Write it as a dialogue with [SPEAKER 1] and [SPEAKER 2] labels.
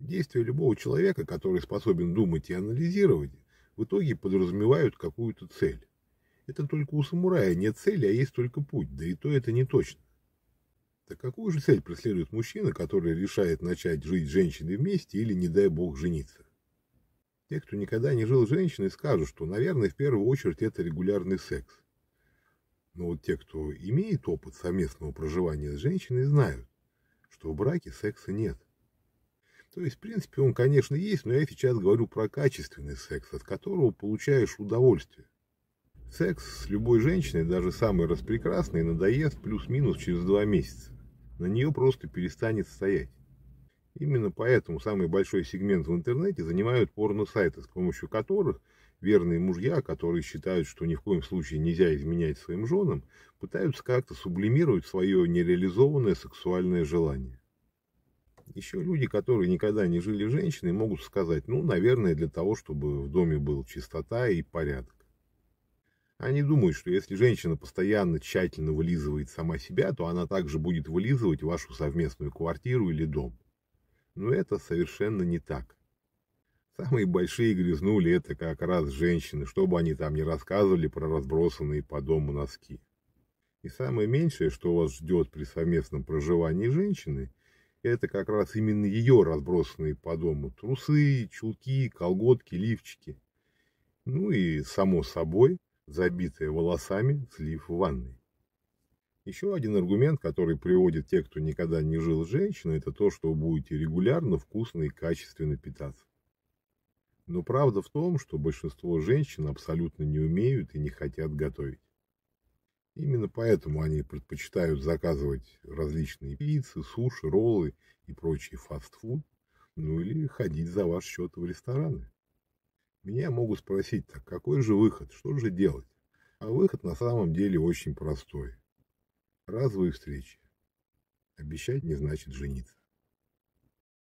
[SPEAKER 1] Действия любого человека, который способен думать и анализировать, в итоге подразумевают какую-то цель. Это только у самурая нет цели, а есть только путь, да и то это не точно. Так какую же цель преследует мужчина, который решает начать жить с женщиной вместе или, не дай бог, жениться? Те, кто никогда не жил с женщиной, скажут, что, наверное, в первую очередь это регулярный секс. Но вот те, кто имеет опыт совместного проживания с женщиной, знают, что в браке секса нет. То есть, в принципе, он, конечно, есть, но я сейчас говорю про качественный секс, от которого получаешь удовольствие. Секс с любой женщиной, даже самый распрекрасный, надоест плюс-минус через два месяца. На нее просто перестанет стоять. Именно поэтому самый большой сегмент в интернете занимают порно-сайты, с помощью которых верные мужья, которые считают, что ни в коем случае нельзя изменять своим женам, пытаются как-то сублимировать свое нереализованное сексуальное желание. Еще люди, которые никогда не жили женщиной, могут сказать, ну, наверное, для того, чтобы в доме был чистота и порядок. Они думают, что если женщина постоянно тщательно вылизывает сама себя, то она также будет вылизывать вашу совместную квартиру или дом. Но это совершенно не так. Самые большие грязнули это как раз женщины, чтобы они там не рассказывали про разбросанные по дому носки. И самое меньшее, что вас ждет при совместном проживании женщины, это как раз именно ее разбросанные по дому трусы, чулки, колготки, лифчики. Ну и, само собой, забитая волосами слив в ванной. Еще один аргумент, который приводит те, кто никогда не жил с женщиной, это то, что вы будете регулярно, вкусно и качественно питаться. Но правда в том, что большинство женщин абсолютно не умеют и не хотят готовить. Именно поэтому они предпочитают заказывать различные пиццы, суши, роллы и прочий фастфуд, ну или ходить за ваш счет в рестораны. Меня могут спросить, так какой же выход, что же делать? А выход на самом деле очень простой. Разовые встречи. Обещать не значит жениться.